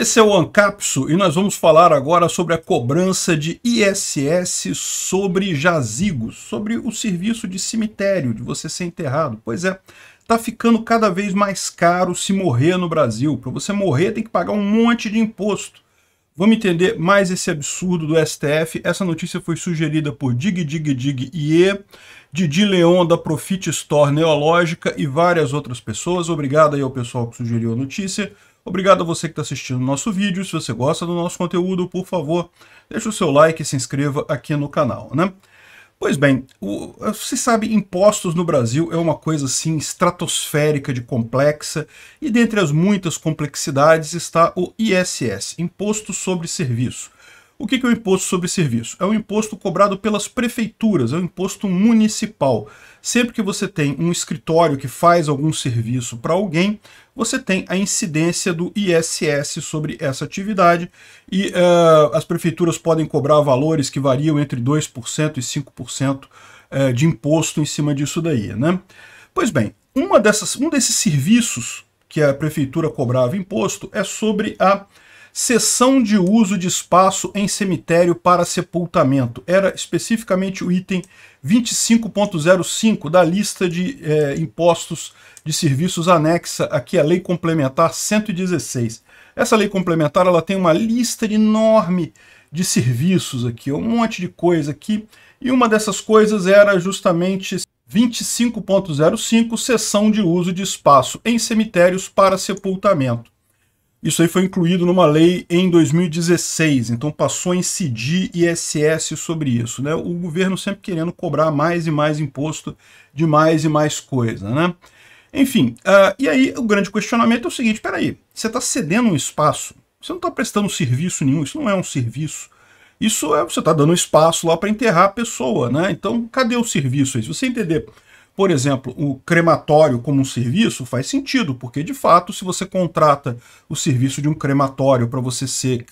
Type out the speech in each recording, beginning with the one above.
Esse é o Ancapso e nós vamos falar agora sobre a cobrança de ISS sobre jazigos, sobre o serviço de cemitério, de você ser enterrado. Pois é, tá ficando cada vez mais caro se morrer no Brasil. Para você morrer tem que pagar um monte de imposto. Vamos entender mais esse absurdo do STF. Essa notícia foi sugerida por Dig Dig Dig IE, Didi Leon da Profit Store Neológica e várias outras pessoas. Obrigado aí ao pessoal que sugeriu a notícia. Obrigado a você que está assistindo o nosso vídeo. Se você gosta do nosso conteúdo, por favor, deixe o seu like e se inscreva aqui no canal, né? Pois bem, o, você sabe, impostos no Brasil é uma coisa assim estratosférica de complexa, e dentre as muitas complexidades está o ISS, Imposto sobre Serviço. O que é o imposto sobre serviço? É um imposto cobrado pelas prefeituras, é um imposto municipal. Sempre que você tem um escritório que faz algum serviço para alguém, você tem a incidência do ISS sobre essa atividade e uh, as prefeituras podem cobrar valores que variam entre 2% e 5% uh, eh, de imposto em cima disso daí. Né? Pois bem, uma dessas, um desses serviços que a prefeitura cobrava imposto é sobre a Sessão de uso de espaço em cemitério para sepultamento. Era especificamente o item 25.05 da lista de é, impostos de serviços anexa aqui à Lei Complementar 116. Essa lei complementar ela tem uma lista enorme de serviços aqui, um monte de coisa aqui, e uma dessas coisas era justamente 25.05, sessão de uso de espaço em cemitérios para sepultamento. Isso aí foi incluído numa lei em 2016, então passou a incidir ISS sobre isso. Né? O governo sempre querendo cobrar mais e mais imposto de mais e mais coisa. Né? Enfim, uh, e aí o grande questionamento é o seguinte, peraí, você está cedendo um espaço, você não está prestando serviço nenhum, isso não é um serviço. Isso é, você está dando espaço lá para enterrar a pessoa, né? Então, cadê o serviço aí? Se você entender por exemplo, o crematório como um serviço faz sentido, porque de fato, se você contrata o serviço de um crematório para você ser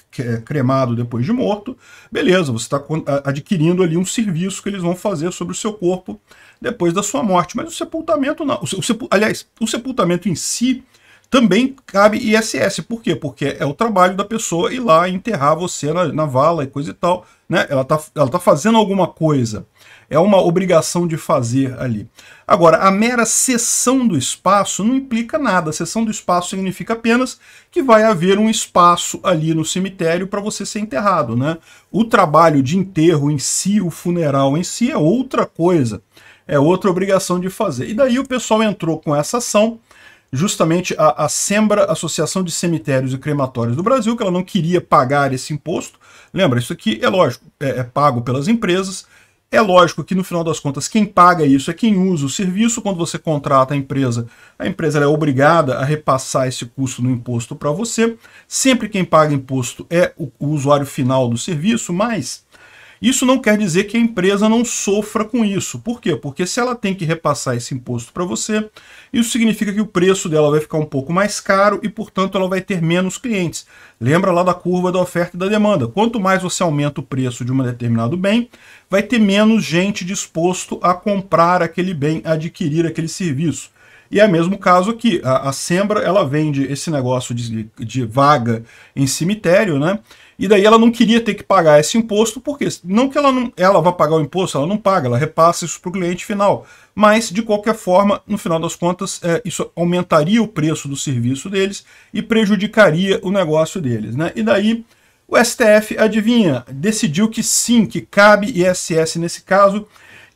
cremado depois de morto, beleza, você está adquirindo ali um serviço que eles vão fazer sobre o seu corpo depois da sua morte. Mas o sepultamento não. O, sepul aliás, o sepultamento em si também cabe ISS. Por quê? Porque é o trabalho da pessoa ir lá enterrar você na, na vala e coisa e tal. Né? Ela, está ela tá fazendo alguma coisa. É uma obrigação de fazer ali. Agora, a mera cessão do espaço não implica nada. A cessão do espaço significa apenas que vai haver um espaço ali no cemitério para você ser enterrado. Né? O trabalho de enterro em si, o funeral em si, é outra coisa. É outra obrigação de fazer. E daí o pessoal entrou com essa ação justamente a, a Sembra, Associação de Cemitérios e Crematórios do Brasil, que ela não queria pagar esse imposto. Lembra, isso aqui é lógico, é, é pago pelas empresas. É lógico que no final das contas quem paga isso é quem usa o serviço. Quando você contrata a empresa, a empresa é obrigada a repassar esse custo no imposto para você. Sempre quem paga imposto é o, o usuário final do serviço, mas isso não quer dizer que a empresa não sofra com isso. Por quê? Porque se ela tem que repassar esse imposto para você, isso significa que o preço dela vai ficar um pouco mais caro e, portanto, ela vai ter menos clientes. Lembra lá da curva da oferta e da demanda. Quanto mais você aumenta o preço de um determinado bem, vai ter menos gente disposto a comprar aquele bem, adquirir aquele serviço. E é o mesmo caso aqui, a, a Sembra, ela vende esse negócio de, de vaga em cemitério, né? E daí ela não queria ter que pagar esse imposto, porque não que ela não ela vá pagar o imposto, ela não paga, ela repassa isso para o cliente final. Mas, de qualquer forma, no final das contas, é, isso aumentaria o preço do serviço deles e prejudicaria o negócio deles. Né? E daí o STF, adivinha, decidiu que sim, que cabe ISS nesse caso,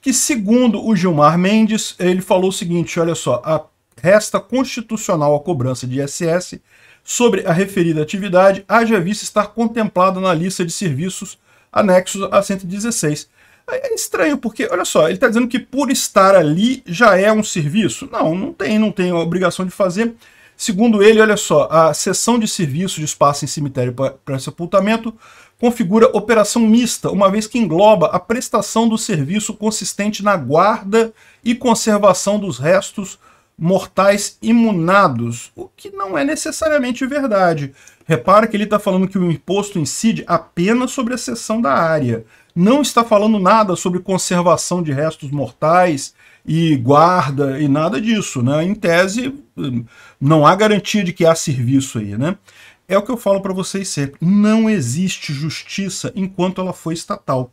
que segundo o Gilmar Mendes, ele falou o seguinte, olha só, a resta constitucional a cobrança de ISS sobre a referida atividade, haja vista estar contemplada na lista de serviços anexos a 116. É, é estranho, porque, olha só, ele está dizendo que por estar ali já é um serviço? Não, não tem, não tem obrigação de fazer. Segundo ele, olha só, a cessão de serviço de espaço em cemitério para sepultamento configura operação mista, uma vez que engloba a prestação do serviço consistente na guarda e conservação dos restos mortais imunados, o que não é necessariamente verdade. Repara que ele está falando que o imposto incide apenas sobre a cessão da área. Não está falando nada sobre conservação de restos mortais e guarda e nada disso. Né? Em tese, não há garantia de que há serviço aí. Né? É o que eu falo para vocês sempre. Não existe justiça enquanto ela for estatal.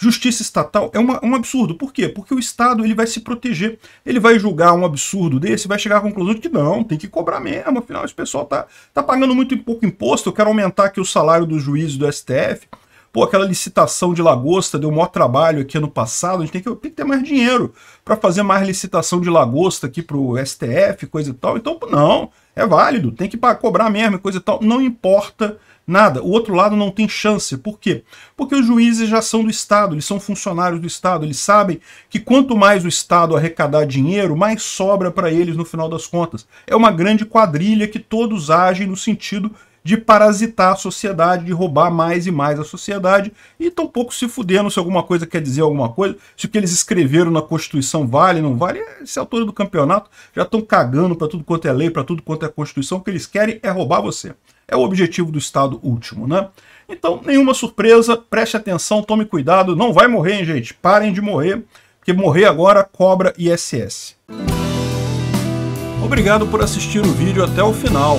Justiça estatal é uma, um absurdo. Por quê? Porque o Estado ele vai se proteger. Ele vai julgar um absurdo desse, vai chegar à conclusão de que não, tem que cobrar mesmo. Afinal, esse pessoal tá, tá pagando muito pouco imposto, eu quero aumentar aqui o salário do juízes do STF. Pô, aquela licitação de lagosta deu maior trabalho aqui ano passado, a gente tem que, tem que ter mais dinheiro para fazer mais licitação de lagosta aqui para o STF, coisa e tal. Então, não, é válido, tem que cobrar mesmo, coisa e tal. Não importa nada. O outro lado não tem chance. Por quê? Porque os juízes já são do Estado, eles são funcionários do Estado, eles sabem que quanto mais o Estado arrecadar dinheiro, mais sobra para eles no final das contas. É uma grande quadrilha que todos agem no sentido de parasitar a sociedade, de roubar mais e mais a sociedade e tão pouco se fudendo se alguma coisa quer dizer alguma coisa, se o que eles escreveram na Constituição vale, não vale. Essa altura é do campeonato já estão cagando para tudo quanto é lei, para tudo quanto é Constituição. O que eles querem é roubar você. É o objetivo do Estado último, né? Então, nenhuma surpresa, preste atenção, tome cuidado, não vai morrer, hein, gente? Parem de morrer, porque morrer agora cobra ISS. Obrigado por assistir o vídeo até o final.